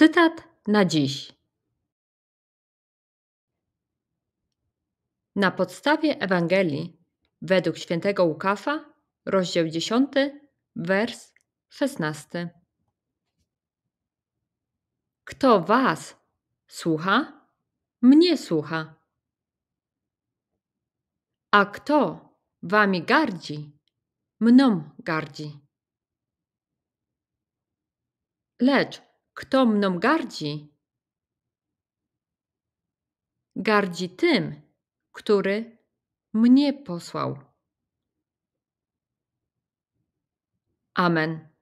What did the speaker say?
Cytat na dziś. Na podstawie Ewangelii według świętego Łukasza, rozdział 10, wers 16. Kto was słucha, mnie słucha. A kto wami gardzi, mną gardzi. Lecz kto mną gardzi? Gardzi tym, który mnie posłał. Amen.